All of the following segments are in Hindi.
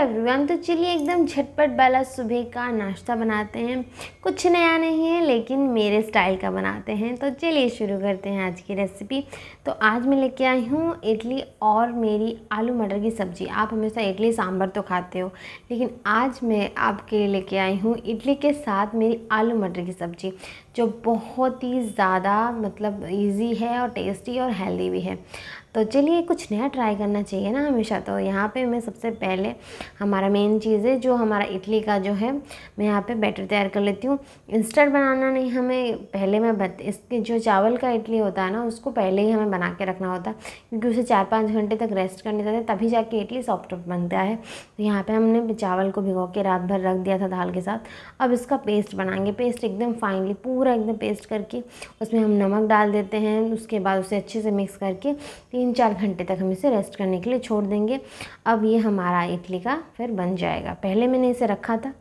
एवरीवन तो चलिए एकदम झटपट वाला सुबह का नाश्ता बनाते हैं कुछ नया नहीं है लेकिन मेरे स्टाइल का बनाते हैं तो चलिए शुरू करते हैं आज की रेसिपी तो आज मैं लेके आई हूँ इडली और मेरी आलू मटर की सब्ज़ी आप हमेशा इडली सांभर तो खाते हो लेकिन आज मैं आपके लिए लेके आई हूँ इडली के साथ मेरी आलू मटर की सब्ज़ी जो बहुत ही ज़्यादा मतलब इजी है और टेस्टी और हेल्दी भी है तो चलिए कुछ नया ट्राई करना चाहिए ना हमेशा तो यहाँ पे मैं सबसे पहले हमारा मेन चीज़ है जो हमारा इडली का जो है मैं यहाँ पे बैटर तैयार कर लेती हूँ इंस्टेंट बनाना नहीं हमें पहले मैं बत इसके जो चावल का इडली होता है ना उसको पहले ही हमें बना के रखना होता है क्योंकि उसे चार पाँच घंटे तक रेस्ट करने हैं तभी जाके इडली सॉफ्ट बनता है तो यहाँ पर हमने चावल को भिगो के रात भर रख दिया था दाल के साथ अब इसका पेस्ट बनाएंगे पेस्ट एकदम फाइनली पूरा पूरा एकदम पेस्ट करके उसमें हम नमक डाल देते हैं उसके बाद उसे अच्छे से मिक्स करके तीन चार घंटे तक हम इसे रेस्ट करने के लिए छोड़ देंगे अब ये हमारा इडली का फिर बन जाएगा पहले मैंने इसे रखा था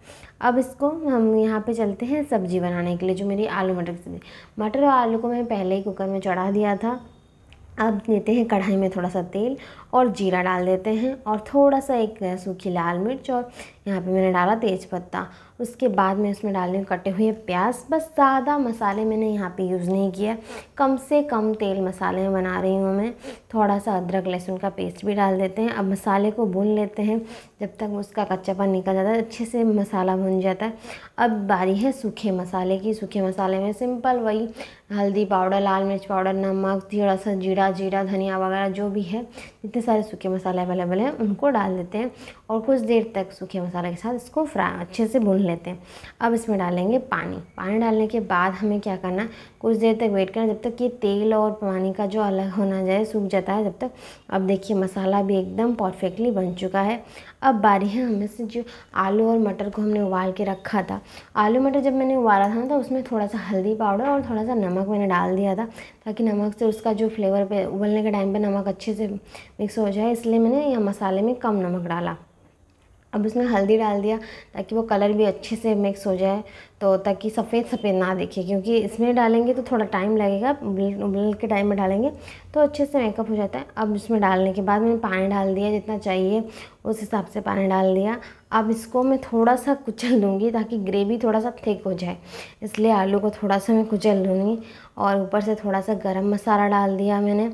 अब इसको हम यहाँ पे चलते हैं सब्ज़ी बनाने के लिए जो मेरी आलू मटर की सब्ज़ी मटर और आलू को मैं पहले ही कुकर में चढ़ा दिया था अब देते हैं कढ़ाई में थोड़ा सा तेल और जीरा डाल देते हैं और थोड़ा सा एक सूखी लाल मिर्च और यहाँ पे मैंने डाला तेज़पत्ता उसके बाद में इसमें हूँ कटे हुए प्याज बस ज़्यादा मसाले मैंने यहाँ पे यूज़ नहीं किया कम से कम तेल मसाले में बना रही हूँ मैं थोड़ा सा अदरक लहसुन का पेस्ट भी डाल देते हैं अब मसाले को भून लेते हैं जब तक उसका कच्चापन निकल जाता है अच्छे से मसाला भुन जाता है अब बारी है सूखे मसाले की सूखे मसाले में सिंपल वही हल्दी पाउडर लाल मिर्च पाउडर नमक थोड़ा सा जीरा जीरा धनिया वगैरह जो भी है इतने सारे सूखे मसाले अवेलेबल हैं उनको डाल देते हैं और कुछ देर तक सूखे मसाले के साथ इसको फ्राई अच्छे से भून लेते हैं अब इसमें डालेंगे पानी पानी डालने के बाद हमें क्या करना कुछ देर तक वेट करना जब तक ये तेल और पानी का जो अलग होना जाए सूख जाता है जब तक अब देखिए मसाला भी एकदम परफेक्टली बन चुका है अब बारी है हमें से जो आलू और मटर को हमने उबाल के रखा था आलू मटर जब मैंने उबाला था ना तो उसमें थोड़ा सा हल्दी पाउडर और थोड़ा सा नमक मैंने डाल दिया था ताकि नमक से उसका जो फ्लेवर पे उबलने के टाइम पे नमक अच्छे से मिक्स हो जाए इसलिए मैंने यह मसाले में कम नमक डाला अब उसमें हल्दी डाल दिया ताकि वो कलर भी अच्छे से मिक्स हो जाए तो ताकि सफ़ेद सफ़ेद ना दिखे क्योंकि इसमें डालेंगे तो थोड़ा टाइम लगेगा उबल के टाइम में डालेंगे तो अच्छे से मेकअप हो जाता है अब इसमें डालने के बाद मैंने पानी डाल दिया जितना चाहिए उस हिसाब से पानी डाल दिया अब इसको मैं थोड़ा सा कुचल लूँगी ताकि ग्रेवी थोड़ा सा थिक हो जाए इसलिए आलू को थोड़ा सा मैं कुचल लूँगी और ऊपर से थोड़ा सा गरम मसाला डाल दिया मैंने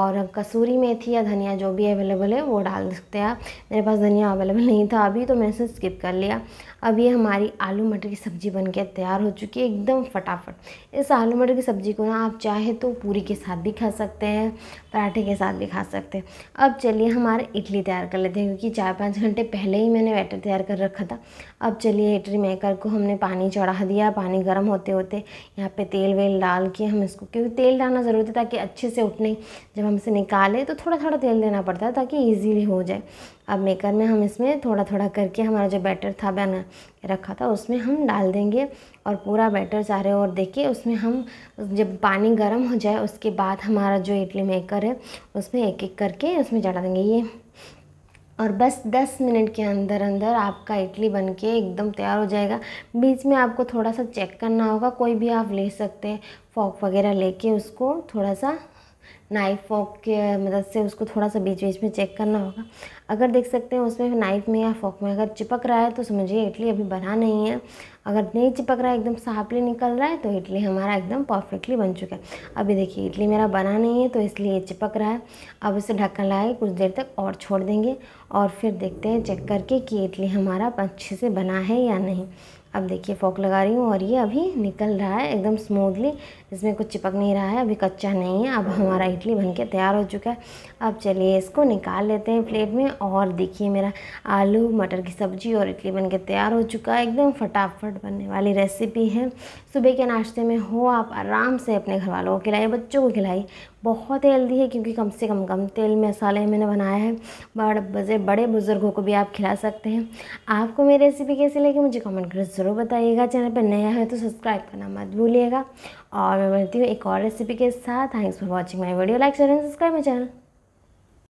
और कसूरी मेथी या धनिया जो भी अवेलेबल है वो डाल सकते हैं आप मेरे पास धनिया अवेलेबल नहीं था अभी तो मैं इसे स्किप कर लिया अब ये हमारी आलू मटर की सब्ज़ी बन के तैयार हो चुकी है एकदम फटाफट इस आलू मटर की सब्ज़ी को ना आप चाहे तो पूरी के साथ भी खा सकते हैं पराठे के साथ भी खा सकते हैं अब चलिए हमारे इडली तैयार कर लेते हैं क्योंकि चार पाँच घंटे पहले ही मैंने बैटर बैटर तैयार कर रखा था अब चलिए इटरी मेकर को हमने पानी चढ़ा दिया पानी गर्म होते होते यहाँ पे तेल वेल डाल के हम इसको क्योंकि तेल डालना ज़रूरी है ताकि अच्छे से उठने जब हम इसे निकालें तो थोड़ा थोड़ा तेल देना पड़ता है ताकि ईजीली हो जाए अब मेकर में हम इसमें थोड़ा थोड़ा करके हमारा जो बैटर था बना रखा था उसमें हम डाल देंगे और पूरा बैटर सारे और देखिए उसमें हम जब पानी गर्म हो जाए उसके बाद हमारा जो इडली मेकर है उसमें एक एक करके उसमें चढ़ा देंगे ये और बस 10 मिनट के अंदर अंदर आपका इडली बन के एकदम तैयार हो जाएगा बीच में आपको थोड़ा सा चेक करना होगा कोई भी आप ले सकते हैं फॉक वगैरह लेके उसको थोड़ा सा नाइफ फोक के मदद से उसको थोड़ा सा बीच बीच में चेक करना होगा अगर देख सकते हैं उसमें नाइफ में या फोक में अगर चिपक रहा है तो समझिए इडली अभी बना नहीं है अगर नहीं चिपक रहा है एकदम साफली निकल रहा है तो इडली हमारा एकदम परफेक्टली बन चुका है अभी देखिए इडली मेरा बना नहीं है तो इसलिए ये चिपक रहा है अब इसे ढक्कन लगाए कुछ देर तक और छोड़ देंगे और फिर देखते हैं चेक करके कि इडली हमारा अच्छे से बना है या नहीं अब देखिए फोक लगा रही हूँ और ये अभी निकल रहा है एकदम स्मूथली इसमें कुछ चिपक नहीं रहा है अभी कच्चा नहीं है अब हमारा इडली बनके तैयार हो चुका है अब चलिए इसको निकाल लेते हैं प्लेट में और देखिए मेरा आलू मटर की सब्ज़ी और इडली बनके तैयार हो चुका है एकदम फटाफट बनने वाली रेसिपी है सुबह के नाश्ते में हो आप आराम से अपने घर वालों को खिलाइए बच्चों को खिलाइए बहुत हेल्दी है क्योंकि कम से कम कम तेल मसाले मैंने बनाया है बड़ बजे बड़े बुज़ुर्गों को भी आप खिला सकते हैं आपको मेरी रेसिपी कैसी लगी मुझे कमेंट कर ज़रूर बताइएगा चैनल पर नया है तो सब्सक्राइब करना मत भूलिएगा और मैं मिलती हूँ एक और रेसिपी के साथ thanks for watching my video like share and subscribe my channel